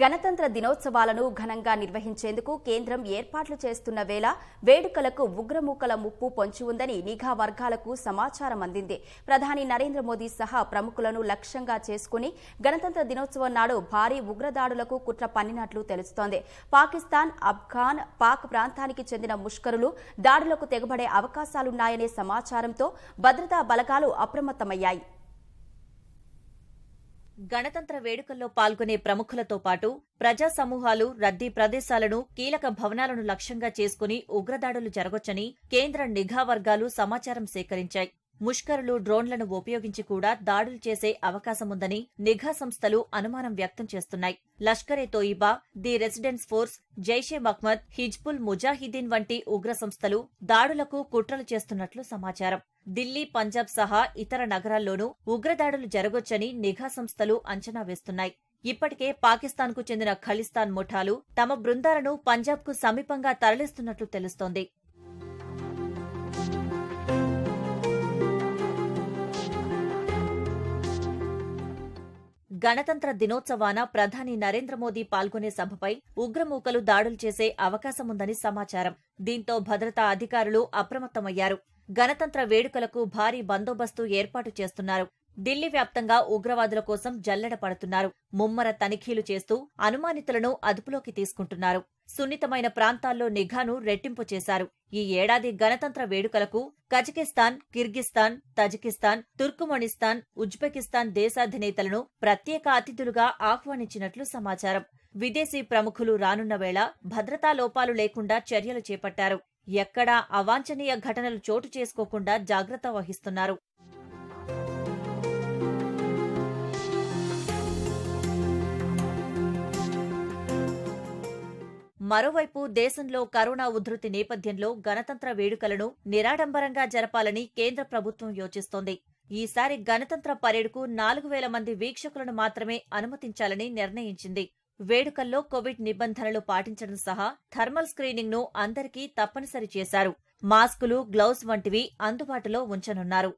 గణతంత్ర దినోత్సవాలను ఘనంగా నిర్వహించేందుకు కేంద్రం ఏర్పాట్లు చేస్తున్న వేళ వేడుకలకు ఉగ్రమూకల ముప్పు పొంచి ఉందని నిఘా వర్గాలకు సమాచారం అందింది ప్రధాని నరేంద్ర మోదీ సహా ప్రముఖులను లక్ష్యంగా చేసుకుని గణతంత్ర దినోత్సవం నాడు భారీ ఉగ్రదాడులకు కుట్ర పన్నినట్లు తెలుస్తోంది పాకిస్తాన్ అఫ్ఘాన్ పాక్ ప్రాంతానికి చెందిన ముష్కరులు దాడులకు తెగబడే అవకాశాలున్నాయనే సమాచారంతో భద్రతా బలగాలు అప్రమత్తమయ్యాయి గణతంత్ర వేడుకల్లో పాల్గొనే ప్రముఖులతో పాటు ప్రజా సమూహాలు రద్దీ ప్రదేశాలను కీలక భవనాలను లక్ష్యంగా చేసుకుని ఉగ్రదాడులు జరగొచ్చని కేంద్ర నిఘా వర్గాలు సమాచారం సేకరించాయి ముష్కరులు డ్రోన్లను ఉపయోగించి కూడా దాడులు చేసే అవకాశముందని నిఘా సంస్థలు అనుమానం వ్యక్తం చేస్తున్నాయి Lashkar e Taiba the residence force Jaish e Mohammed Hizbul Mujahideen వంటి ఉగ్ర సంస్థలు దాడులకు కుట్రలు చేస్తున్నట్లు సమాచారం ఢిల్లీ పంజాబ్ సహా ఇతర నగరాల్లోనూ ఉగ్రదాడులు జరగొచ్చని నిఘా సంస్థలు అంచనా వేస్తున్నాయి ఇప్పటికే పాకిస్తాన్కు చెందిన ఖలిస్తాన్ ముఠాలు తమ బృందాలను పంజాబ్కు సమీపంగా తరలిస్తున్నట్లు తెలుస్తోంది గణతంత్ర దినోత్సవాన ప్రధాని నరేంద్ర మోదీ పాల్గొనే సభపై ఉగ్రమూకలు దాడులు చేసే అవకాశముందని సమాచారం దీంతో భద్రతా అధికారులు అప్రమత్తమయ్యారు గణతంత్ర వేడుకలకు భారీ బందోబస్తు ఏర్పాటు చేస్తున్నారు ఢిల్లీ వ్యాప్తంగా ఉగ్రవాదుల కోసం జల్లెడ పడుతున్నారు ముమ్మర తనిఖీలు చేస్తూ అనుమానితులను అదుపులోకి తీసుకుంటున్నారు సున్నితమైన ప్రాంతాల్లో నిఘాను రెట్టింపు చేశారు ఈ ఏడాది గణతంత్ర వేడుకలకు Kazakhstan Kyrgyzstan Tajikistan Turkmenistan Uzbekistan దేశాధినేతలను ప్రత్యేక అతిథులుగా ఆహ్వానించినట్లు సమాచారం విదేశీ ప్రముఖులు రానున్న వేళ భద్రతా లోపాలు లేకుండా చర్యలు చేపట్టారు ఎక్కడా అవాంఛనీయ ఘటనలు చోటు చేసుకోకుండా జాగ్రత్త వహిస్తున్నారు మరోవైపు దేశంలో కరోనా ఉధృతి నేపథ్యంలో గణతంత్ర వేడుకలను నిరాడంబరంగా జరపాలని కేంద్ర ప్రభుత్వం యోచిస్తోంది ఈసారి గణతంత్ర పరేడ్కు నాలుగు వేల మంది వీక్షకులను మాత్రమే అనుమతించాలని నిర్ణయించింది వేడుకల్లో కోవిడ్ నిబంధనలు పాటించడం సహా థర్మల్ స్క్రీనింగ్ను అందరికీ తప్పనిసరి చేశారు మాస్కులు గ్లౌజ్ వంటివి అందుబాటులో ఉంచనున్నారు